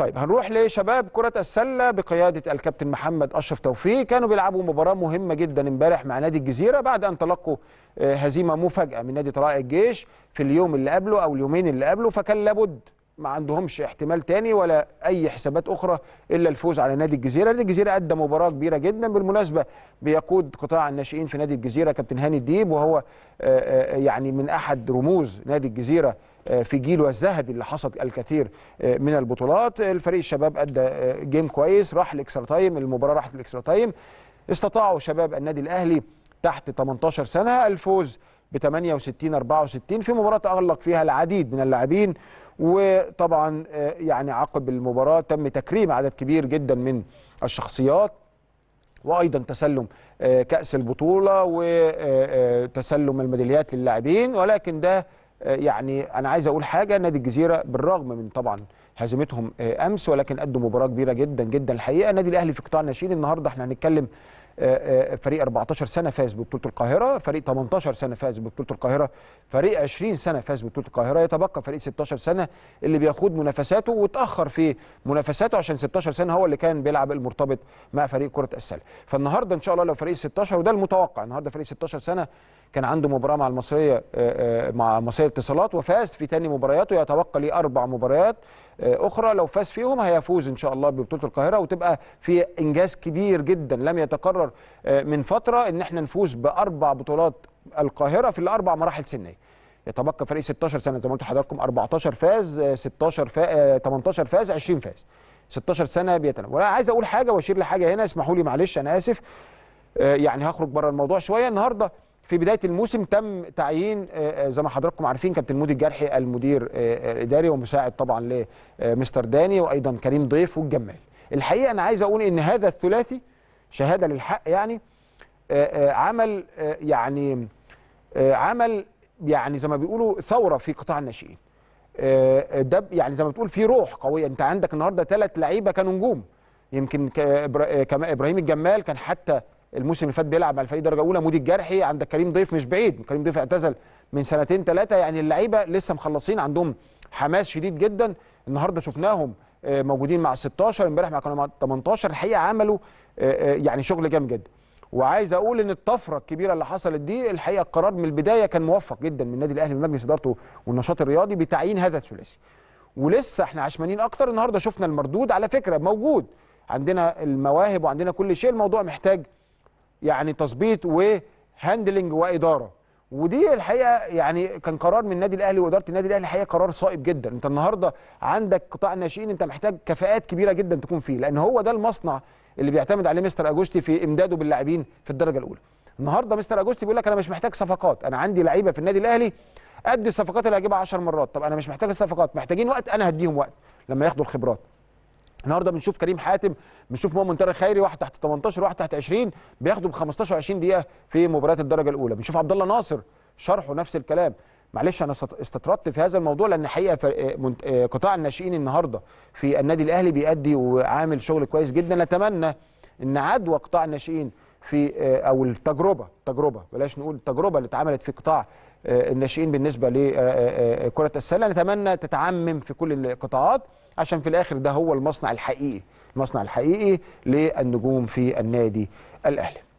طيب هنروح لشباب كرة السلة بقيادة الكابتن محمد أشرف توفيق كانوا بيلعبوا مباراة مهمة جدا امبارح مع نادي الجزيرة بعد أن تلقوا آه، هزيمة مفاجأة من نادي طلائع الجيش في اليوم اللي قبله أو اليومين اللي قبله فكان لابد ما عندهمش احتمال تاني ولا أي حسابات أخرى إلا الفوز على نادي الجزيرة نادي الجزيرة أدى مباراة كبيرة جدا بالمناسبة بيقود قطاع الناشئين في نادي الجزيرة كابتن هاني الديب وهو آه، آه، يعني من أحد رموز نادي الجزيرة آه، في جيله الذهبي اللي حصد الكثير آه، من البطولات الفريق الشباب ادى آه، جيم كويس راح الاكسترا تايم المباراه راحت الاكسترا تايم استطاعوا شباب النادي الاهلي تحت 18 سنه الفوز ب 68 64 في مباراه تالق فيها العديد من اللاعبين وطبعا يعني عقب المباراه تم تكريم عدد كبير جدا من الشخصيات وايضا تسلم كاس البطوله وتسلم الميداليات للاعبين ولكن ده آه، يعني انا عايز اقول حاجه نادي الجزيره بالرغم من طبعا هزيمتهم آه، امس ولكن قدم مباراه كبيره جدا جدا الحقيقه النادي الاهلي في قطاع الناشئين النهارده احنا هنتكلم آه، آه، فريق 14 سنه فاز ببطوله القاهره فريق 18 سنه فاز ببطوله القاهره فريق 20 سنه فاز ببطوله القاهره يتبقى فريق 16 سنه اللي بيخوض منافساته وتاخر في منافساته عشان 16 سنه هو اللي كان بيلعب المرتبط مع فريق كره السله فالنهارده ان شاء الله لو فريق 16 وده المتوقع النهارده فريق 16 سنه كان عنده مباراه مع المصريه آه، مع مصريه اتصالات وفاز في ثاني مبارياته يتبقى ليه اربع مباريات اخرى لو فاز فيهم هيفوز ان شاء الله ببطوله القاهره وتبقى في انجاز كبير جدا لم يتكرر قرر آه، من فتره ان احنا نفوز باربع بطولات القاهره في الاربع مراحل سنيه يتبقى فريق 16 سنه زي ما قلت لحضراتكم 14 فاز 16 آه، فا... 18 آه، فاز 20 فاز 16 سنه بيتنافس وانا عايز اقول حاجه واشير لحاجه هنا اسمحوا لي معلش انا اسف يعني هخرج بره الموضوع شويه النهارده في بدايه الموسم تم تعيين زي ما حضراتكم عارفين كابتن مودي الجرحي المدير الاداري ومساعد طبعا لمستر داني وايضا كريم ضيف والجمال الحقيقه انا عايز اقول ان هذا الثلاثي شهاده للحق يعني آه، آه، عمل آه، يعني عمل يعني زي ما بيقولوا ثوره في قطاع الناشئين ده يعني زي ما بتقول في روح قويه انت عندك النهارده ثلاث لعيبه كانوا نجوم يمكن ابراهيم الجمال كان حتى الموسم اللي فات بيلعب على الفريق درجه اولى مودي الجرحي عندك كريم ضيف مش بعيد كريم ضيف اعتزل من سنتين ثلاثه يعني اللعيبه لسه مخلصين عندهم حماس شديد جدا النهارده شفناهم آه، موجودين مع 16 امبارح كانوا مع 18 الحقيقه عملوا آه، آه، يعني شغل جامد جدا وعايز اقول ان الطفره الكبيره اللي حصلت دي الحقيقه القرار من البدايه كان موفق جدا من النادي الاهلي ومجلس ادارته والنشاط الرياضي بتعيين هذا الثلاثي ولسه احنا عشمانين اكتر النهارده شفنا المردود على فكره موجود عندنا المواهب وعندنا كل شيء الموضوع محتاج يعني تظبيط وهاندلنج واداره ودي الحقيقه يعني كان قرار من النادي الاهلي واداره النادي الاهلي الحقيقه قرار صائب جدا انت النهارده عندك قطاع الناشئين انت محتاج كفاءات كبيره جدا تكون فيه لان هو ده المصنع اللي بيعتمد عليه مستر اجوستي في امداده باللاعبين في الدرجه الاولى النهارده مستر اجوستي بيقول لك انا مش محتاج صفقات انا عندي لعيبه في النادي الاهلي قد الصفقات اللي هجيبها 10 مرات طب انا مش محتاج الصفقات محتاجين وقت انا هديهم وقت لما ياخدوا الخبرات النهارده بنشوف كريم حاتم بنشوف مؤمن طارق خيري واحد تحت 18 واحد تحت 20 بياخدوا ب 15 20 دقيقه في مباريات الدرجه الاولى بنشوف عبد الله ناصر شرحه نفس الكلام معلش انا استطردت في هذا الموضوع لان حقيقه آه، آه، قطاع الناشئين النهارده في النادي الاهلي بيأدي وعامل شغل كويس جدا نتمنى ان عدوى قطاع الناشئين في آه، او التجربه تجربه بلاش نقول التجربه اللي اتعملت في قطاع آه، الناشئين بالنسبه لكره آه، السله نتمنى تتعمم في كل القطاعات عشان في الاخر ده هو المصنع الحقيقي المصنع الحقيقي للنجوم في النادي الاهلي